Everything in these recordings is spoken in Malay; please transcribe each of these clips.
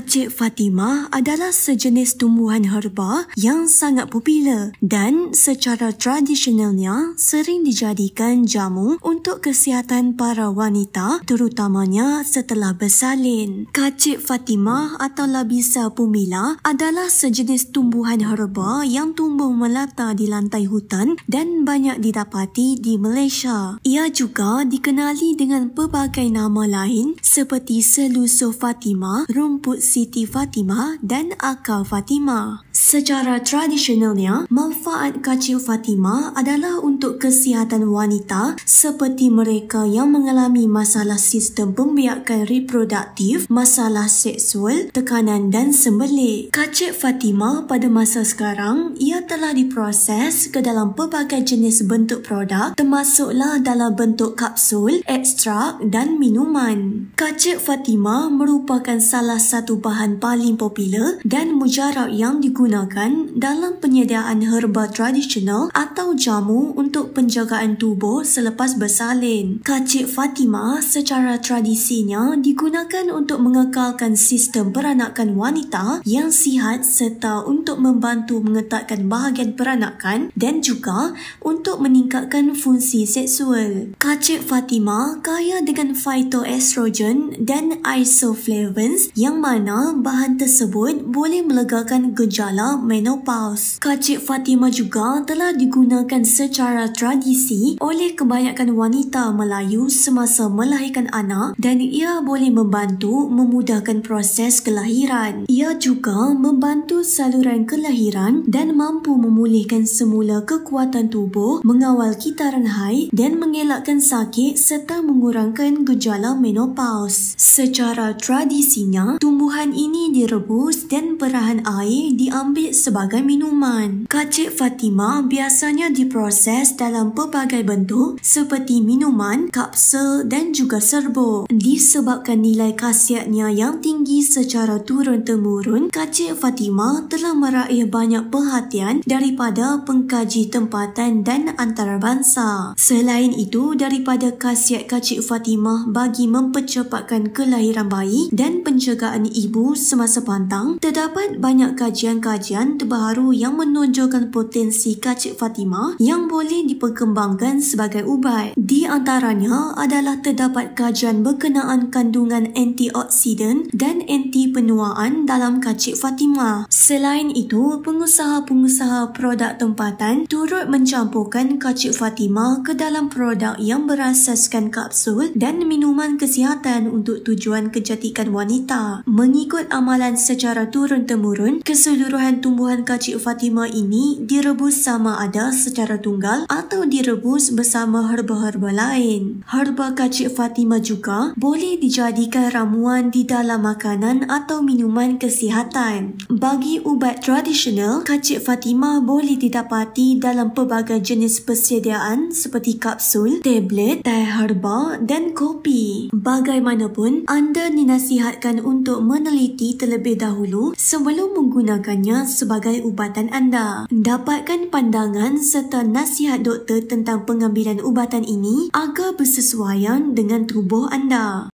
Acik Fatimah adalah sejenis tumbuhan herba yang sangat popular dan secara tradisionalnya sering dijadikan jamu untuk kesihatan para wanita terutamanya setelah bersalin. Kacik Fatimah atau Labisa Pumila adalah sejenis tumbuhan herba yang tumbuh melata di lantai hutan dan banyak didapati di Malaysia. Ia juga dikenali dengan pelbagai nama lain seperti Selusuh Fatimah, Rumput Siti Fatimah dan Aka Fatimah. Secara tradisionalnya, manfaat kacil Fatima adalah untuk kesihatan wanita seperti mereka yang mengalami masalah sistem pembiakan reproduktif, masalah seksual, tekanan dan sembelit. Kacil Fatima pada masa sekarang, ia telah diproses ke dalam pelbagai jenis bentuk produk termasuklah dalam bentuk kapsul, ekstrak dan minuman. Kacil Fatima merupakan salah satu bahan paling popular dan mujarab yang digunakan digunakan dalam penyediaan herba tradisional atau jamu untuk penjagaan tubuh selepas bersalin. Kacik Fatima secara tradisinya digunakan untuk mengekalkan sistem peranakan wanita yang sihat serta untuk membantu mengetatkan bahagian peranakan dan juga untuk meningkatkan fungsi seksual. Kacik Fatima kaya dengan phytoestrogen dan isoflavones yang mana bahan tersebut boleh melegakan gejala menopause. Kacik Fatima juga telah digunakan secara tradisi oleh kebanyakan wanita Melayu semasa melahirkan anak dan ia boleh membantu memudahkan proses kelahiran. Ia juga membantu saluran kelahiran dan mampu memulihkan semula kekuatan tubuh, mengawal kitaran haid dan mengelakkan sakit serta mengurangkan gejala menopause. Secara tradisinya, tumbuhan ini direbus dan perahan air diambil diambil sebagai minuman. Kacik Fatima biasanya diproses dalam pelbagai bentuk seperti minuman, kapsul dan juga serbuk. Disebabkan nilai khasiatnya yang tinggi secara turun-temurun, Kacik Fatima telah meraih banyak perhatian daripada pengkaji tempatan dan antarabangsa. Selain itu, daripada khasiat Kacik Fatima bagi mempercepatkan kelahiran bayi dan penjagaan ibu semasa pantang, terdapat banyak kajian-kajian kajian terbaru yang menonjolkan potensi kacik Fatimah yang boleh diperkembangkan sebagai ubat. Di antaranya adalah terdapat kajian berkenaan kandungan antioksidan dan anti penuaan dalam kacik Fatimah. Selain itu, pengusaha-pengusaha produk tempatan turut mencampurkan kacik Fatimah ke dalam produk yang berasaskan kapsul dan minuman kesihatan untuk tujuan kejatikan wanita. Mengikut amalan secara turun-temurun, keseluruhan tumbuhan kacik Fatima ini direbus sama ada secara tunggal atau direbus bersama herba-herba lain. Herba kacik Fatima juga boleh dijadikan ramuan di dalam makanan atau minuman kesihatan. Bagi ubat tradisional, kacik Fatima boleh didapati dalam pelbagai jenis persediaan seperti kapsul, tablet, teh herba dan kopi. Bagaimanapun, anda dinasihatkan untuk meneliti terlebih dahulu sebelum menggunakannya sebagai ubatan anda. Dapatkan pandangan serta nasihat doktor tentang pengambilan ubatan ini agar bersesuaian dengan tubuh anda.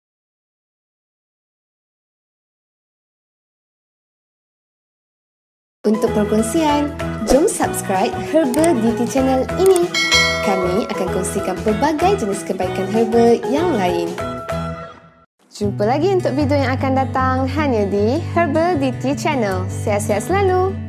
Untuk perkongsian, jom subscribe Herbal Beauty Channel ini. Kami akan kongsikan pelbagai jenis kebaikan herba yang lain. Jumpa lagi untuk video yang akan datang hanya di Herbal Beauty Channel. Sihat-sihat selalu!